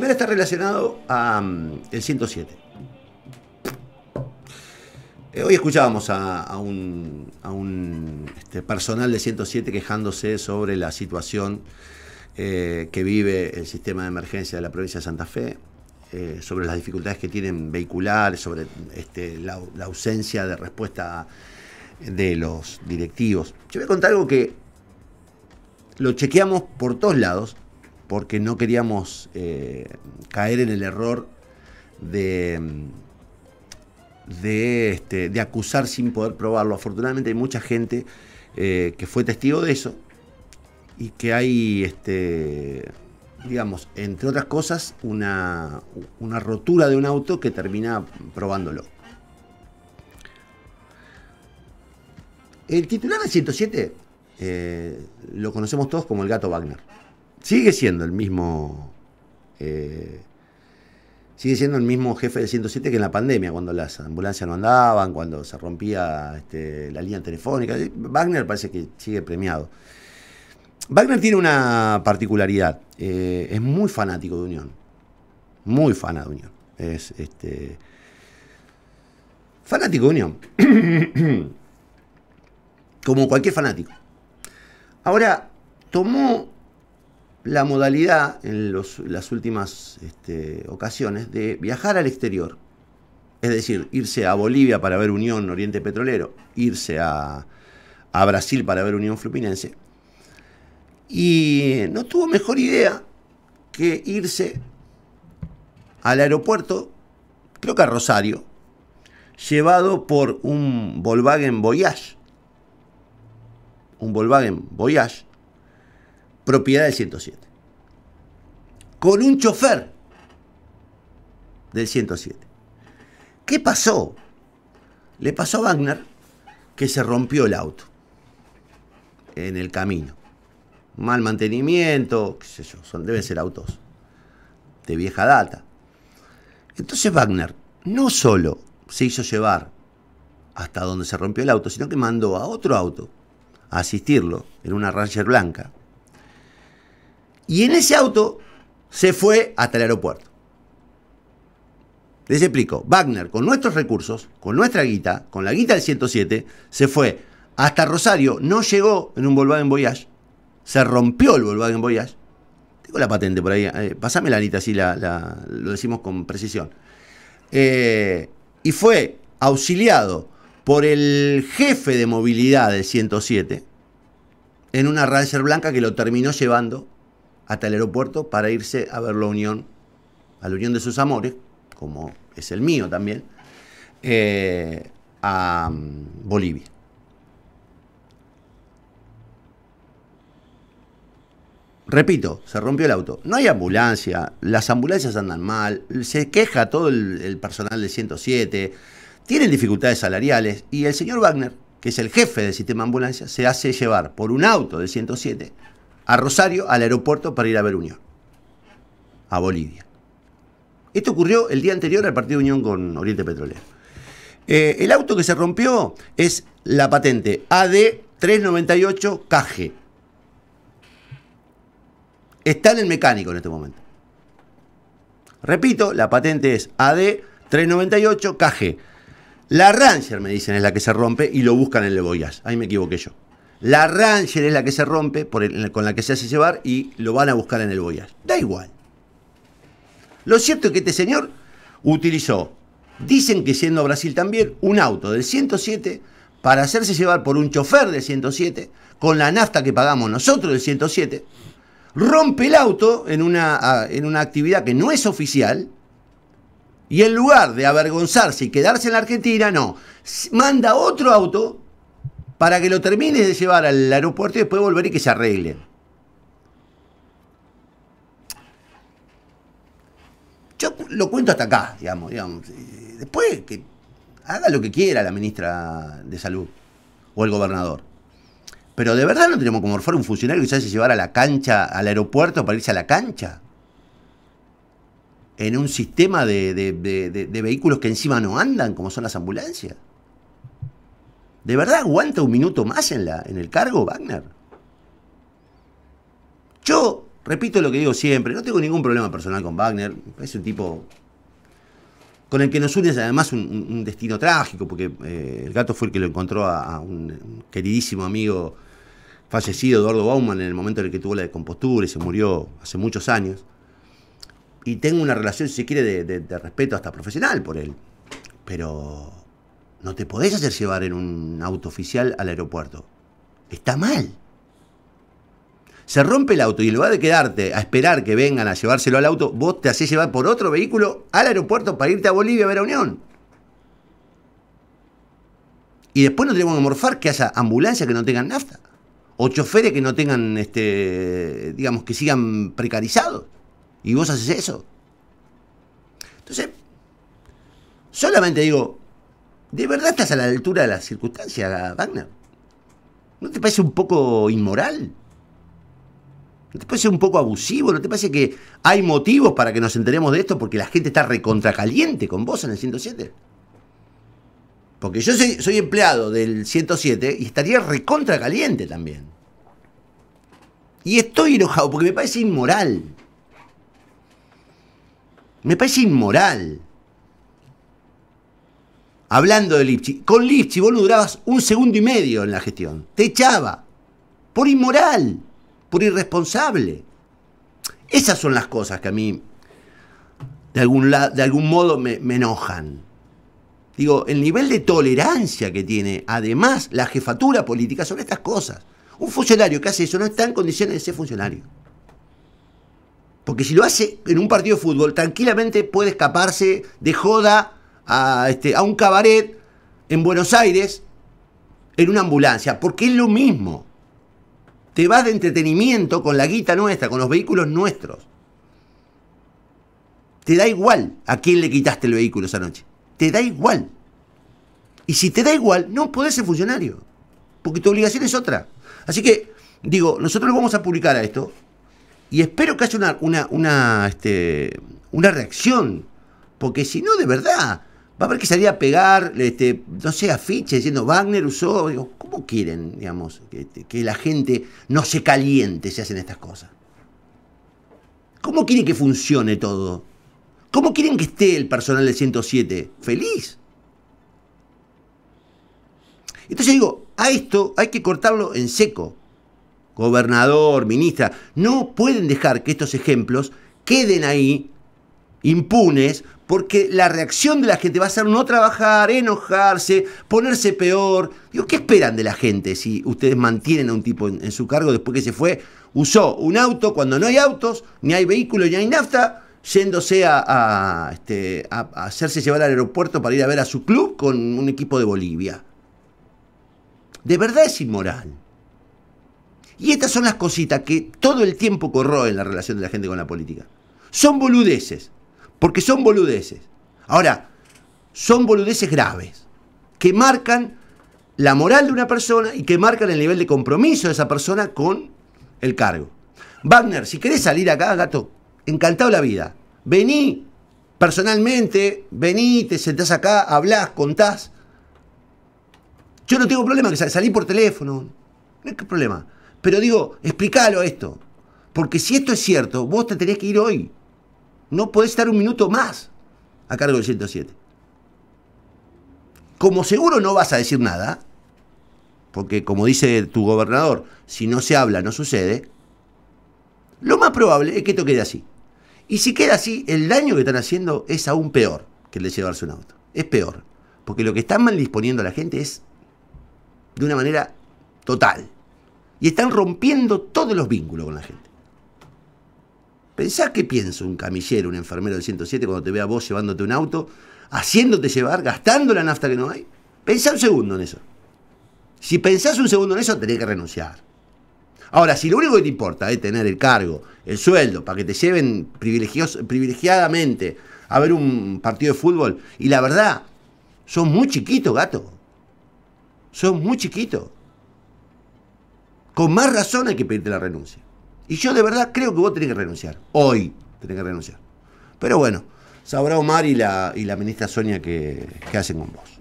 primero está relacionado a mm, el 107. Eh, hoy escuchábamos a, un, este, personal de 107 quejándose sobre la situación eh, que vive el sistema de emergencia de la provincia de Santa Fe, eh, sobre las dificultades que tienen vehicular, sobre este, la, la, ausencia de respuesta de los directivos. Yo voy a contar algo que lo chequeamos por todos lados porque no queríamos eh, caer en el error de, este, de, acusar sin poder probarlo. Afortunadamente hay mucha gente eh, que fue testigo de eso y que hay, este, digamos, entre otras cosas, una, rotura de un auto que termina probándolo. El titular del 107 eh, lo conocemos todos como el gato Wagner sigue siendo el mismo. Eh, sigue siendo el mismo jefe de 107 que en la pandemia, cuando las ambulancias no andaban, cuando se rompía este, la línea telefónica. Eh, Wagner parece que sigue premiado. Wagner tiene una particularidad. Eh, es muy fanático de Unión. Muy fana de Unión. Es este. Fanático de Unión. Como cualquier fanático. Ahora, tomó la modalidad en las últimas este, ocasiones de viajar al exterior. Es decir, irse a Bolivia para ver Unión Oriente Petrolero, irse a, Brasil para ver Unión Fluminense. Y no tuvo mejor idea que irse al aeropuerto, creo que a Rosario, llevado por un Volkswagen Voyage. Un Volkswagen Voyage propiedad del 107. Con un chofer del 107. ¿Qué pasó? Le pasó a Wagner que se rompió el auto en el camino. Mal mantenimiento, qué sé yo, deben ser autos de vieja data. Entonces Wagner no solo se hizo llevar hasta donde se rompió el auto, sino que mandó a otro auto a asistirlo en una Ranger blanca y en ese auto se fue hasta el aeropuerto. Les explico, Wagner con nuestros recursos, con nuestra guita, con la guita del 107, se fue hasta Rosario, no llegó en un Volkswagen Voyage, se rompió el Volkswagen Voyage. Tengo la patente por ahí, eh, pasame la anita así lo decimos con precisión. Eh, y fue auxiliado por el jefe de movilidad del 107 en una Ranger blanca que lo terminó llevando hasta el aeropuerto para irse a ver la unión, a la unión de sus amores, como es el mío también, eh, a mm, Bolivia. Repito, se rompió el auto. No hay ambulancia, las ambulancias andan mal, se queja todo el, personal del 107, tienen dificultades salariales y el señor Wagner, que es el jefe del sistema de ambulancia, se hace llevar por un auto del 107 a Rosario, al aeropuerto, para ir a ver Unión, a Bolivia. Esto ocurrió el día anterior al partido Unión con Oriente Petrolero. Eh, el auto que se rompió es la patente AD398KG. Está en el mecánico en este momento. Repito, la patente es AD398KG. La Ranger, me dicen, es la que se rompe y lo buscan en el Boyas. Ahí me equivoqué yo. La Ranger es la que se rompe con la que se hace llevar y lo van a buscar en el Voyage. Da igual. Lo cierto es que este señor utilizó, dicen que siendo Brasil también, un auto del 107 para hacerse llevar por un chofer del 107, con la nafta que pagamos nosotros del 107, rompe el auto en una, en una actividad que no es oficial, y en lugar de avergonzarse y quedarse en la Argentina, no, manda otro auto para que lo termine de llevar al aeropuerto y después volver y que se arreglen. Yo lo cuento hasta acá, digamos. digamos. Eh, después que haga lo que quiera la ministra de Salud o el gobernador. Pero de verdad no tenemos como morfar un funcionario que se hace llevar a la cancha, al aeropuerto para irse a la cancha. En un sistema de, de vehículos que encima no andan, como son las ambulancias. ¿De verdad aguanta un minuto más en, la, en el cargo Wagner? Yo repito lo que digo siempre, no tengo ningún problema personal con Wagner, es un tipo con el que nos une además un, destino trágico, porque eh, el gato fue el que lo encontró a, un queridísimo amigo fallecido, Eduardo Bauman, en el momento en el que tuvo la descompostura y se murió hace muchos años. Y tengo una relación, si se quiere, de respeto hasta profesional por él. Pero no te podés hacer llevar en un auto oficial al aeropuerto. Está mal. Se rompe el auto y en lugar de quedarte a esperar que vengan a llevárselo al auto, vos te hacés llevar por otro vehículo al aeropuerto para irte a Bolivia a ver a Unión. Y después no tenemos que morfar que haya ambulancias que no tengan nafta. O choferes que no tengan, este, digamos, que sigan precarizados. Y vos haces eso. Entonces, solamente digo, ¿De verdad estás a la altura de las circunstancias, Wagner? ¿No te parece un poco inmoral? ¿No te parece un poco abusivo? ¿No te parece que hay motivos para que nos enteremos de esto porque la gente está recontracaliente con vos en el 107? Porque yo soy, empleado del 107 y estaría recontracaliente también. Y estoy enojado porque me parece inmoral. Me parece inmoral hablando de Lipchi, con Lipchi vos no durabas un segundo y medio en la gestión. Te echaba. Por inmoral, por irresponsable. Esas son las cosas que a mí, de algún, de algún modo, me, enojan. Digo, el nivel de tolerancia que tiene, además, la jefatura política sobre estas cosas. Un funcionario que hace eso no está en condiciones de ser funcionario. Porque si lo hace en un partido de fútbol, tranquilamente puede escaparse de joda a, este, a un cabaret en Buenos Aires en una ambulancia, porque es lo mismo. Te vas de entretenimiento con la guita nuestra, con los vehículos nuestros. Te da igual a quién le quitaste el vehículo esa noche. Te da igual. Y si te da igual, no podés ser funcionario. Porque tu obligación es otra. Así que, digo, nosotros lo vamos a publicar a esto. Y espero que haya una, una, una este, reacción. Porque si no, de verdad, va a haber que salir a pegar, este, no sé, afiches diciendo Wagner usó. ¿Cómo quieren, digamos, que, este, que, la gente no se caliente si hacen estas cosas? ¿Cómo quieren que funcione todo? ¿Cómo quieren que esté el personal del 107? ¡Feliz! Entonces digo, a esto hay que cortarlo en seco. Gobernador, ministra, no pueden dejar que estos ejemplos queden ahí impunes porque la reacción de la gente va a ser no trabajar, enojarse, ponerse peor. ¿qué esperan de la gente si ustedes mantienen a un tipo en, su cargo después que se fue? Usó un auto cuando no hay autos, ni hay vehículos, ni hay nafta, yéndose este, a, a hacerse llevar al aeropuerto para ir a ver a su club con un equipo de Bolivia. De verdad es inmoral. Y estas son las cositas que todo el tiempo corroen la relación de la gente con la política. Son boludeces. Porque son boludeces. Ahora, son boludeces graves, que marcan la moral de una persona y que marcan el nivel de compromiso de esa persona con el cargo. Wagner, si querés salir acá, gato, encantado la vida. Vení personalmente, vení, te sentás acá, hablás, contás. Yo no tengo problema que salí por teléfono, no hay problema. Pero digo, explícalo esto. Porque si esto es cierto, vos te tenés que ir hoy no podés estar un minuto más a cargo del 107. Como seguro no vas a decir nada, porque como dice tu gobernador, si no se habla no sucede, lo más probable es que esto quede así. Y si queda así, el daño que están haciendo es aún peor que el de llevarse un auto. Es peor. Porque lo que están mal disponiendo a la gente es de una manera total. Y están rompiendo todos los vínculos con la gente. ¿Pensás qué piensa un camillero, un enfermero del 107 cuando te vea vos llevándote un auto, haciéndote llevar, gastando la nafta que no hay. Pensá un segundo en eso. Si pensás un segundo en eso, tenés que renunciar. Ahora, si lo único que te importa es tener el cargo, el sueldo, para que te lleven privilegiadamente a ver un partido de fútbol, y la verdad, son muy chiquitos, gato. Son muy chiquitos. Con más razón hay que pedirte la renuncia. Y yo de verdad creo que vos tenés que renunciar. Hoy tenés que renunciar. Pero bueno, sabrá Omar y la, y la ministra Sonia que, hacen con vos.